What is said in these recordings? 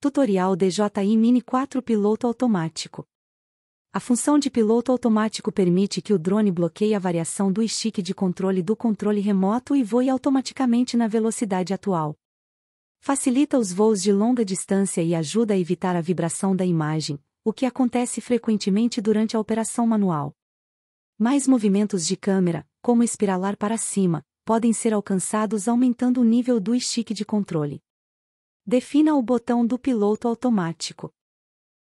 Tutorial DJI Mini 4 Piloto Automático. A função de piloto automático permite que o drone bloqueie a variação do stick de controle do controle remoto e voe automaticamente na velocidade atual. Facilita os voos de longa distância e ajuda a evitar a vibração da imagem, o que acontece frequentemente durante a operação manual. Mais movimentos de câmera, como espiralar para cima, podem ser alcançados aumentando o nível do stick de controle defina o botão do piloto automático.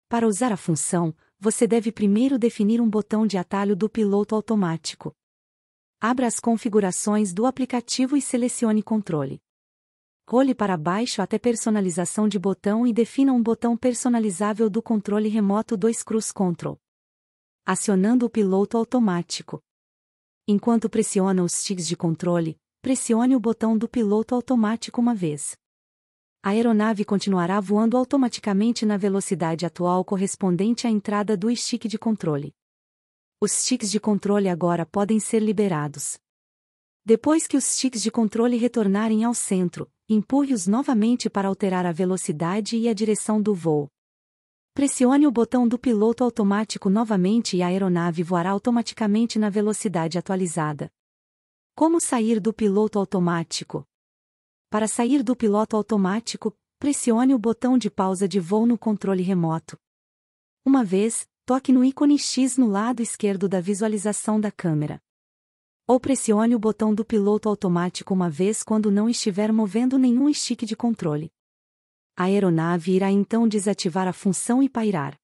Para usar a função, você deve primeiro definir um botão de atalho do piloto automático. Abra as configurações do aplicativo e selecione Controle. Role para baixo até Personalização de botão e defina um botão personalizável do controle remoto 2 Cruz Control. Acionando o piloto automático. Enquanto pressiona os sticks de controle, pressione o botão do piloto automático uma vez a aeronave continuará voando automaticamente na velocidade atual correspondente à entrada do stick de controle. Os sticks de controle agora podem ser liberados. Depois que os sticks de controle retornarem ao centro, empurre-os novamente para alterar a velocidade e a direção do voo. Pressione o botão do piloto automático novamente e a aeronave voará automaticamente na velocidade atualizada. Como sair do piloto automático? Para sair do piloto automático, pressione o botão de pausa de voo no controle remoto. Uma vez, toque no ícone X no lado esquerdo da visualização da câmera. Ou pressione o botão do piloto automático uma vez quando não estiver movendo nenhum stick de controle. A aeronave irá então desativar a função e pairar.